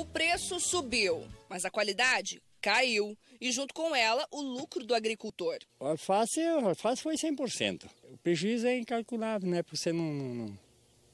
O preço subiu, mas a qualidade caiu e junto com ela o lucro do agricultor. A alface, é é o alface foi 100%. O prejuízo é incalculável, né? Porque você não, não,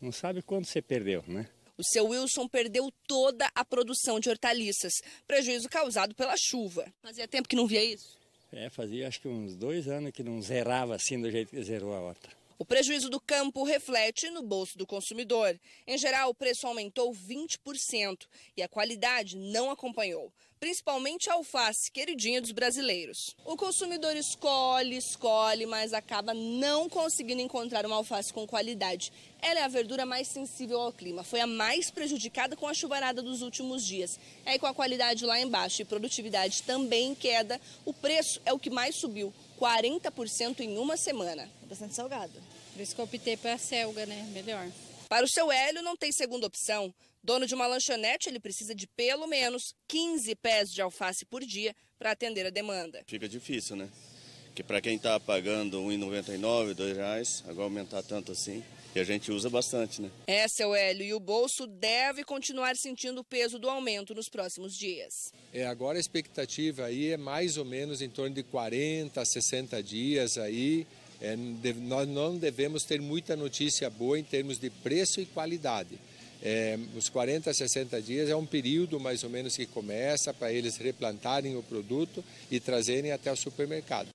não sabe quanto você perdeu, né? O seu Wilson perdeu toda a produção de hortaliças, prejuízo causado pela chuva. Fazia tempo que não via isso? É, fazia acho que uns dois anos que não zerava assim do jeito que zerou a horta. O prejuízo do campo reflete no bolso do consumidor. Em geral, o preço aumentou 20% e a qualidade não acompanhou, principalmente a alface, queridinha dos brasileiros. O consumidor escolhe, escolhe, mas acaba não conseguindo encontrar uma alface com qualidade. Ela é a verdura mais sensível ao clima, foi a mais prejudicada com a chuvarada dos últimos dias. É com a qualidade lá embaixo e produtividade também em queda, o preço é o que mais subiu, 40% em uma semana. É bastante salgado. Por isso que eu optei a selga, né? Melhor. Para o seu Hélio, não tem segunda opção. Dono de uma lanchonete, ele precisa de pelo menos 15 pés de alface por dia para atender a demanda. Fica difícil, né? Que para quem está pagando R$ 1,99, R$ reais, agora aumentar tanto assim, e a gente usa bastante, né? É, seu Hélio, e o bolso deve continuar sentindo o peso do aumento nos próximos dias. É, agora a expectativa aí é mais ou menos em torno de 40 a 60 dias aí é, nós não devemos ter muita notícia boa em termos de preço e qualidade. É, os 40 a 60 dias é um período mais ou menos que começa para eles replantarem o produto e trazerem até o supermercado.